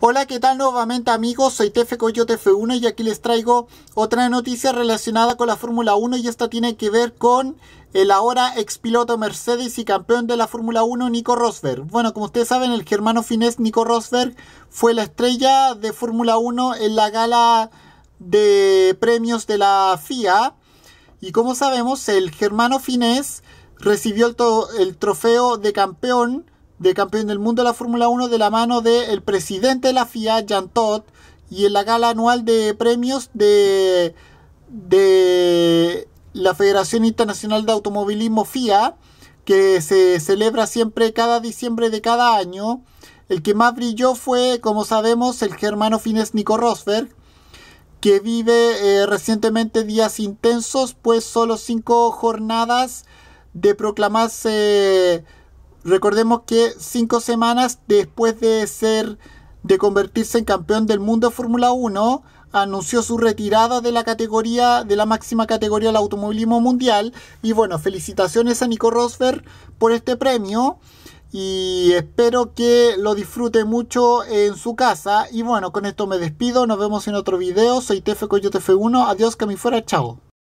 Hola, ¿qué tal nuevamente amigos? Soy Tefe Coyo TF1 y aquí les traigo otra noticia relacionada con la Fórmula 1 y esta tiene que ver con el ahora expiloto Mercedes y campeón de la Fórmula 1 Nico Rosberg. Bueno, como ustedes saben, el germano finés Nico Rosberg fue la estrella de Fórmula 1 en la gala de premios de la FIA. Y como sabemos, el germano finés recibió el trofeo de campeón de campeón del mundo de la Fórmula 1 de la mano del presidente de la FIA, Jan Todt, y en la gala anual de premios de, de la Federación Internacional de Automovilismo FIA, que se celebra siempre cada diciembre de cada año. El que más brilló fue, como sabemos, el germano finés Nico Rosberg, que vive eh, recientemente días intensos, pues solo cinco jornadas de proclamarse Recordemos que cinco semanas después de ser de convertirse en campeón del mundo de Fórmula 1, anunció su retirada de la categoría, de la máxima categoría del automovilismo mundial. Y bueno, felicitaciones a Nico Rosberg por este premio. Y espero que lo disfrute mucho en su casa. Y bueno, con esto me despido. Nos vemos en otro video. Soy Tefe Coyote F1. Adiós, que me fuera. Chao.